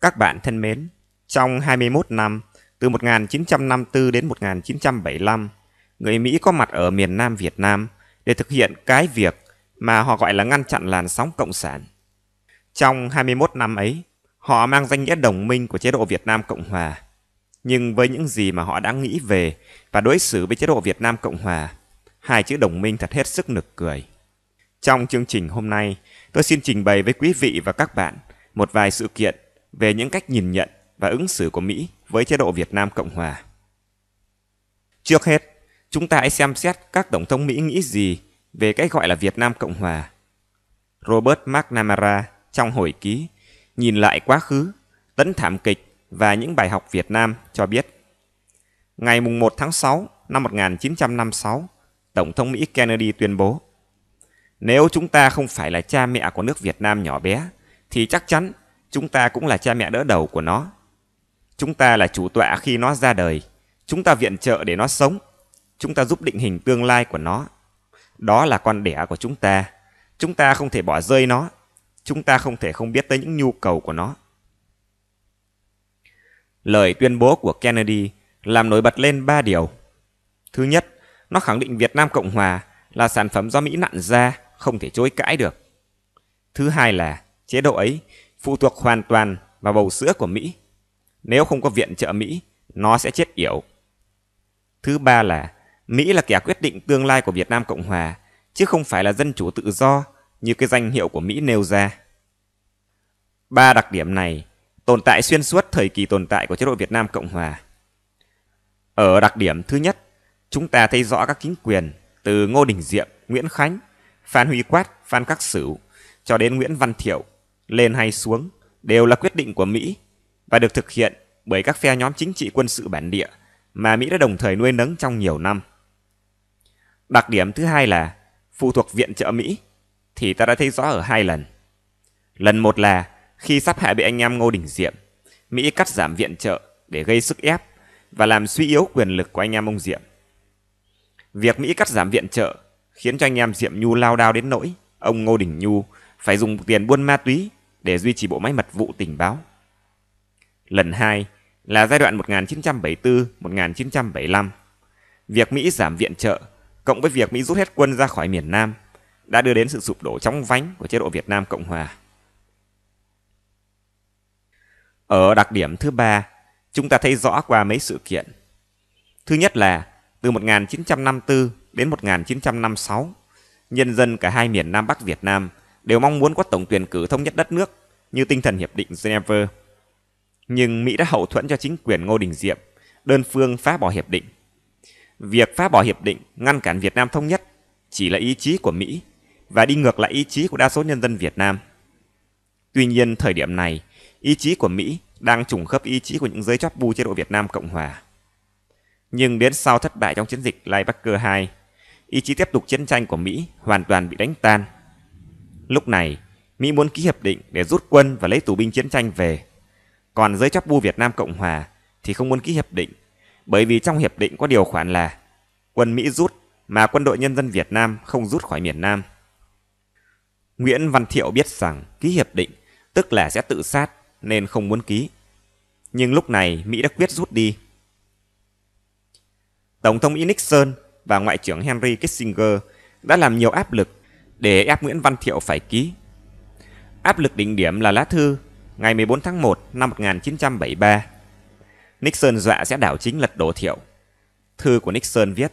Các bạn thân mến, trong 21 năm, từ 1954 đến 1975, người Mỹ có mặt ở miền Nam Việt Nam để thực hiện cái việc mà họ gọi là ngăn chặn làn sóng Cộng sản. Trong 21 năm ấy, họ mang danh nghĩa đồng minh của chế độ Việt Nam Cộng Hòa. Nhưng với những gì mà họ đã nghĩ về và đối xử với chế độ Việt Nam Cộng Hòa, hai chữ đồng minh thật hết sức nực cười. Trong chương trình hôm nay, tôi xin trình bày với quý vị và các bạn một vài sự kiện về những cách nhìn nhận và ứng xử của Mỹ với chế độ Việt Nam Cộng Hòa. Trước hết, chúng ta hãy xem xét các tổng thống Mỹ nghĩ gì về cái gọi là Việt Nam Cộng Hòa. Robert McNamara trong hồi ký nhìn lại quá khứ, tấn thảm kịch và những bài học Việt Nam cho biết. Ngày 1 tháng 6 năm 1956, Tổng thống Mỹ Kennedy tuyên bố Nếu chúng ta không phải là cha mẹ của nước Việt Nam nhỏ bé, thì chắc chắn Chúng ta cũng là cha mẹ đỡ đầu của nó. Chúng ta là chủ tọa khi nó ra đời. Chúng ta viện trợ để nó sống. Chúng ta giúp định hình tương lai của nó. Đó là con đẻ của chúng ta. Chúng ta không thể bỏ rơi nó. Chúng ta không thể không biết tới những nhu cầu của nó. Lời tuyên bố của Kennedy làm nổi bật lên ba điều. Thứ nhất, nó khẳng định Việt Nam Cộng Hòa là sản phẩm do Mỹ nặn ra, không thể chối cãi được. Thứ hai là chế độ ấy phụ thuộc hoàn toàn vào bầu sữa của Mỹ. Nếu không có viện trợ Mỹ, nó sẽ chết yểu. Thứ ba là Mỹ là kẻ quyết định tương lai của Việt Nam Cộng Hòa, chứ không phải là dân chủ tự do như cái danh hiệu của Mỹ nêu ra. Ba đặc điểm này tồn tại xuyên suốt thời kỳ tồn tại của chế độ Việt Nam Cộng Hòa. Ở đặc điểm thứ nhất, chúng ta thấy rõ các chính quyền từ Ngô Đình Diệm, Nguyễn Khánh, Phan Huy Quát, Phan Khắc Sửu cho đến Nguyễn Văn Thiệu lên hay xuống đều là quyết định của Mỹ và được thực hiện bởi các phe nhóm chính trị quân sự bản địa mà Mỹ đã đồng thời nuôi nấng trong nhiều năm. Đặc điểm thứ hai là phụ thuộc viện trợ Mỹ thì ta đã thấy rõ ở hai lần. Lần một là khi sắp hạ bị anh em Ngô Đình Diệm, Mỹ cắt giảm viện trợ để gây sức ép và làm suy yếu quyền lực của anh em ông Diệm. Việc Mỹ cắt giảm viện trợ khiến cho anh em Diệm Nhu lao đao đến nỗi ông Ngô Đình Nhu phải dùng tiền buôn ma túy để duy trì bộ máy mật vụ tình báo. Lần hai là giai đoạn 1974-1975. Việc Mỹ giảm viện trợ cộng với việc Mỹ rút hết quân ra khỏi miền Nam đã đưa đến sự sụp đổ chóng vánh của chế độ Việt Nam Cộng Hòa. Ở đặc điểm thứ ba, chúng ta thấy rõ qua mấy sự kiện. Thứ nhất là từ 1954 đến 1956, nhân dân cả hai miền Nam Bắc Việt Nam đều mong muốn có tổng tuyển cử thống nhất đất nước như tinh thần hiệp định Geneva. Nhưng Mỹ đã hậu thuẫn cho chính quyền Ngô Đình Diệm, đơn phương phá bỏ hiệp định. Việc phá bỏ hiệp định ngăn cản Việt Nam thống nhất chỉ là ý chí của Mỹ và đi ngược lại ý chí của đa số nhân dân Việt Nam. Tuy nhiên, thời điểm này, ý chí của Mỹ đang trùng khớp ý chí của những giới chóp bu chế độ Việt Nam Cộng Hòa. Nhưng đến sau thất bại trong chiến dịch Lai Bắc Cơ 2, ý chí tiếp tục chiến tranh của Mỹ hoàn toàn bị đánh tan Lúc này, Mỹ muốn ký hiệp định để rút quân và lấy tù binh chiến tranh về. Còn giới chấp bu Việt Nam Cộng Hòa thì không muốn ký hiệp định, bởi vì trong hiệp định có điều khoản là quân Mỹ rút mà quân đội nhân dân Việt Nam không rút khỏi miền Nam. Nguyễn Văn Thiệu biết rằng ký hiệp định tức là sẽ tự sát nên không muốn ký. Nhưng lúc này Mỹ đã quyết rút đi. Tổng thống Mỹ Nixon và Ngoại trưởng Henry Kissinger đã làm nhiều áp lực để ép Nguyễn Văn Thiệu phải ký. Áp lực đỉnh điểm là lá thư ngày 14 tháng 1 năm 1973. Nixon dọa sẽ đảo chính lật đổ Thiệu. Thư của Nixon viết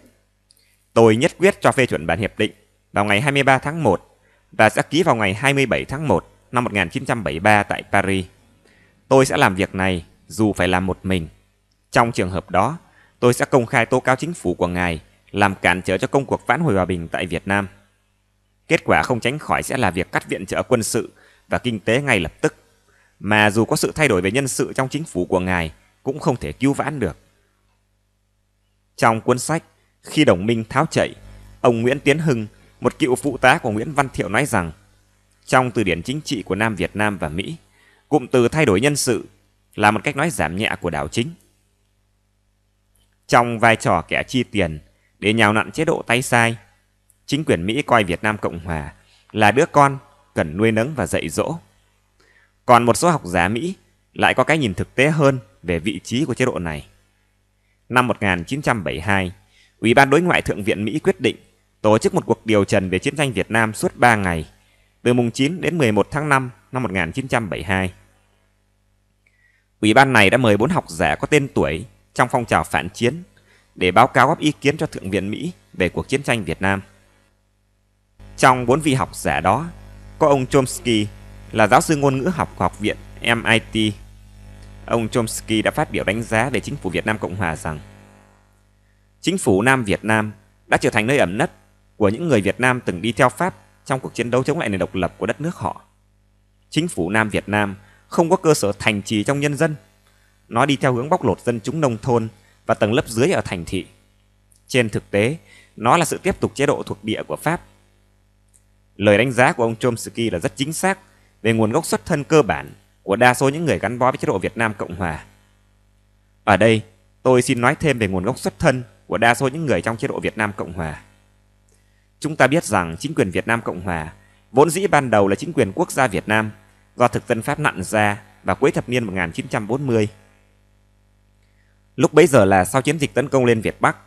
Tôi nhất quyết cho phê chuẩn bản hiệp định vào ngày 23 tháng 1 và sẽ ký vào ngày 27 tháng 1 năm 1973 tại Paris. Tôi sẽ làm việc này dù phải làm một mình. Trong trường hợp đó, tôi sẽ công khai tố cáo chính phủ của ngài làm cản trở cho công cuộc phản hồi hòa bình tại Việt Nam. Kết quả không tránh khỏi sẽ là việc cắt viện trợ quân sự và kinh tế ngay lập tức. Mà dù có sự thay đổi về nhân sự trong chính phủ của ngài, cũng không thể cứu vãn được. Trong cuốn sách, khi đồng minh tháo chạy, ông Nguyễn Tiến Hưng, một cựu phụ tá của Nguyễn Văn Thiệu nói rằng, trong từ điển chính trị của Nam Việt Nam và Mỹ, cụm từ thay đổi nhân sự là một cách nói giảm nhẹ của đảo chính. Trong vai trò kẻ chi tiền để nhào nặn chế độ tay sai, chính quyền Mỹ coi Việt Nam Cộng Hòa là đứa con cần nuôi nấng và dạy dỗ. Còn một số học giả Mỹ lại có cái nhìn thực tế hơn về vị trí của chế độ này. Năm 1972, Ủy ban Đối ngoại Thượng viện Mỹ quyết định tổ chức một cuộc điều trần về chiến tranh Việt Nam suốt 3 ngày, từ mùng 9 đến 11 tháng 5 năm 1972. Ủy ban này đã mời bốn học giả có tên tuổi trong phong trào phản chiến để báo cáo góp ý kiến cho Thượng viện Mỹ về cuộc chiến tranh Việt Nam. Trong bốn vị học giả đó, có ông Chomsky là giáo sư ngôn ngữ học của Học viện MIT. Ông Chomsky đã phát biểu đánh giá về chính phủ Việt Nam Cộng Hòa rằng Chính phủ Nam Việt Nam đã trở thành nơi ẩm nấp của những người Việt Nam từng đi theo Pháp trong cuộc chiến đấu chống lại nền độc lập của đất nước họ. Chính phủ Nam Việt Nam không có cơ sở thành trì trong nhân dân. Nó đi theo hướng bóc lột dân chúng nông thôn và tầng lớp dưới ở thành thị. Trên thực tế, nó là sự tiếp tục chế độ thuộc địa của Pháp Lời đánh giá của ông Chomsky là rất chính xác về nguồn gốc xuất thân cơ bản của đa số những người gắn bó với chế độ Việt Nam Cộng Hòa. Ở đây, tôi xin nói thêm về nguồn gốc xuất thân của đa số những người trong chế độ Việt Nam Cộng Hòa. Chúng ta biết rằng chính quyền Việt Nam Cộng Hòa vốn dĩ ban đầu là chính quyền quốc gia Việt Nam do thực dân Pháp nặn ra vào cuối thập niên 1940. Lúc bấy giờ là sau chiến dịch tấn công lên Việt Bắc,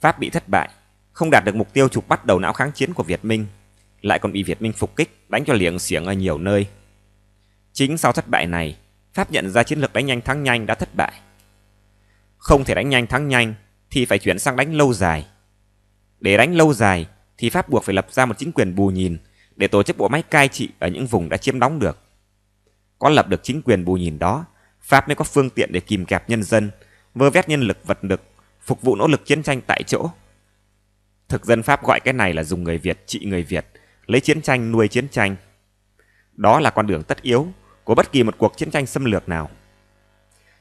Pháp bị thất bại, không đạt được mục tiêu trục bắt đầu não kháng chiến của Việt Minh – lại còn bị Việt Minh phục kích, đánh cho liệng xiềng ở nhiều nơi. Chính sau thất bại này, Pháp nhận ra chiến lược đánh nhanh thắng nhanh đã thất bại. Không thể đánh nhanh thắng nhanh thì phải chuyển sang đánh lâu dài. Để đánh lâu dài thì Pháp buộc phải lập ra một chính quyền bù nhìn để tổ chức bộ máy cai trị ở những vùng đã chiếm đóng được. Có lập được chính quyền bù nhìn đó, Pháp mới có phương tiện để kìm kẹp nhân dân, vơ vét nhân lực vật lực, phục vụ nỗ lực chiến tranh tại chỗ. Thực dân Pháp gọi cái này là dùng người Việt trị người Việt – lấy chiến tranh nuôi chiến tranh. Đó là con đường tất yếu của bất kỳ một cuộc chiến tranh xâm lược nào.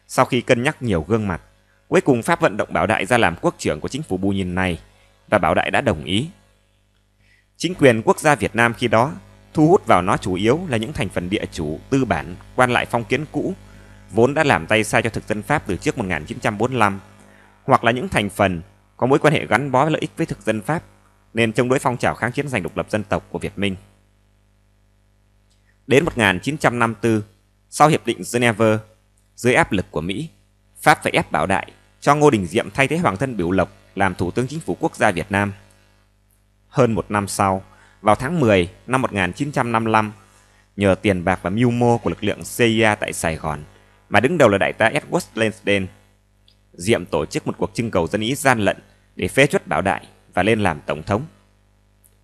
Sau khi cân nhắc nhiều gương mặt, cuối cùng Pháp vận động Bảo Đại ra làm quốc trưởng của chính phủ Bù Nhìn này và Bảo Đại đã đồng ý. Chính quyền quốc gia Việt Nam khi đó thu hút vào nó chủ yếu là những thành phần địa chủ, tư bản, quan lại phong kiến cũ, vốn đã làm tay sai cho thực dân Pháp từ trước 1945, hoặc là những thành phần có mối quan hệ gắn bó lợi ích với thực dân Pháp nên chống đối phong trào kháng chiến giành độc lập dân tộc của Việt Minh. Đến 1954, sau Hiệp định Geneva, dưới áp lực của Mỹ, Pháp phải ép Bảo Đại cho Ngô Đình Diệm thay thế Hoàng thân Biểu Lộc làm Thủ tướng Chính phủ Quốc gia Việt Nam. Hơn một năm sau, vào tháng 10 năm 1955, nhờ tiền bạc và mưu mô của lực lượng CIA tại Sài Gòn, mà đứng đầu là đại tá Edward Lansdale, Diệm tổ chức một cuộc trưng cầu dân Ý gian lận để phê chuất Bảo Đại và lên làm tổng thống.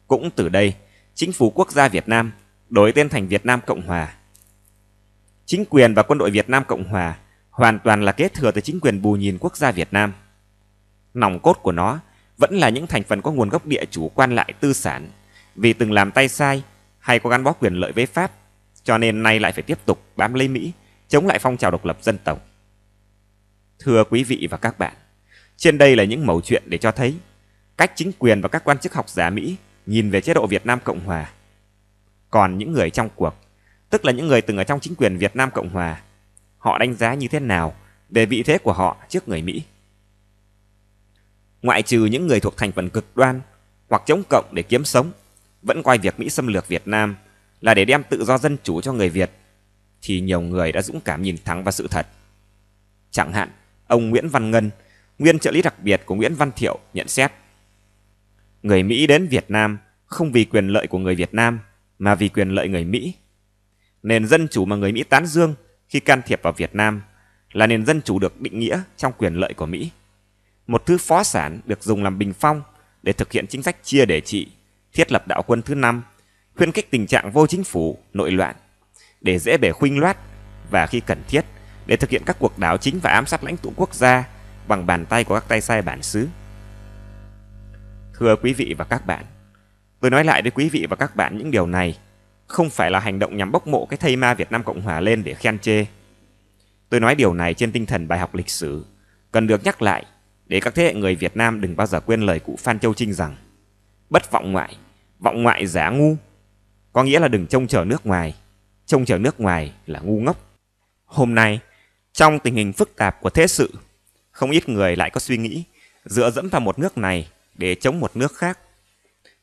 Cũng từ đây, chính phủ quốc gia Việt Nam đổi tên thành Việt Nam Cộng Hòa. Chính quyền và quân đội Việt Nam Cộng Hòa hoàn toàn là kế thừa từ chính quyền bù nhìn quốc gia Việt Nam. Nòng cốt của nó vẫn là những thành phần có nguồn gốc địa chủ quan lại tư sản vì từng làm tay sai hay có gắn bó quyền lợi với Pháp cho nên nay lại phải tiếp tục bám lấy Mỹ chống lại phong trào độc lập dân tộc. Thưa quý vị và các bạn, trên đây là những mẩu chuyện để cho thấy cách chính quyền và các quan chức học giả Mỹ nhìn về chế độ Việt Nam Cộng Hòa. Còn những người trong cuộc, tức là những người từng ở trong chính quyền Việt Nam Cộng Hòa, họ đánh giá như thế nào về vị thế của họ trước người Mỹ. Ngoại trừ những người thuộc thành phần cực đoan hoặc chống cộng để kiếm sống, vẫn coi việc Mỹ xâm lược Việt Nam là để đem tự do dân chủ cho người Việt, thì nhiều người đã dũng cảm nhìn thẳng vào sự thật. Chẳng hạn, ông Nguyễn Văn Ngân, nguyên trợ lý đặc biệt của Nguyễn Văn Thiệu nhận xét người Mỹ đến Việt Nam không vì quyền lợi của người Việt Nam mà vì quyền lợi người Mỹ. Nền dân chủ mà người Mỹ tán dương khi can thiệp vào Việt Nam là nền dân chủ được định nghĩa trong quyền lợi của Mỹ. Một thứ phó sản được dùng làm bình phong để thực hiện chính sách chia để trị, thiết lập đạo quân thứ năm, khuyến khích tình trạng vô chính phủ, nội loạn, để dễ bề khuynh loát và khi cần thiết để thực hiện các cuộc đảo chính và ám sát lãnh tụ quốc gia bằng bàn tay của các tay sai bản xứ. Thưa quý vị và các bạn, tôi nói lại với quý vị và các bạn những điều này không phải là hành động nhằm bốc mộ cái thây ma Việt Nam Cộng Hòa lên để khen chê. Tôi nói điều này trên tinh thần bài học lịch sử, cần được nhắc lại để các thế hệ người Việt Nam đừng bao giờ quên lời cụ Phan Châu Trinh rằng bất vọng ngoại, vọng ngoại giả ngu, có nghĩa là đừng trông chờ nước ngoài, trông chờ nước ngoài là ngu ngốc. Hôm nay, trong tình hình phức tạp của thế sự, không ít người lại có suy nghĩ dựa dẫm vào một nước này để chống một nước khác.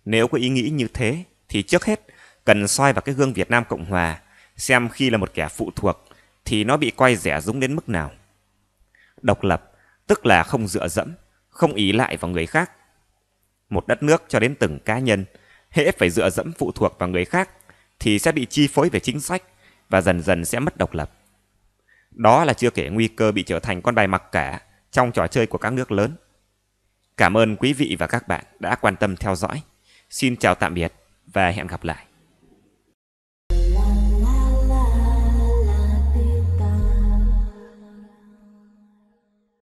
Nếu có ý nghĩ như thế thì trước hết cần soi vào cái gương Việt Nam Cộng Hòa xem khi là một kẻ phụ thuộc thì nó bị quay rẻ rúng đến mức nào. Độc lập tức là không dựa dẫm, không ý lại vào người khác. Một đất nước cho đến từng cá nhân hễ phải dựa dẫm phụ thuộc vào người khác thì sẽ bị chi phối về chính sách và dần dần sẽ mất độc lập. Đó là chưa kể nguy cơ bị trở thành con bài mặc cả trong trò chơi của các nước lớn. Cảm ơn quý vị và các bạn đã quan tâm theo dõi. Xin chào tạm biệt và hẹn gặp lại.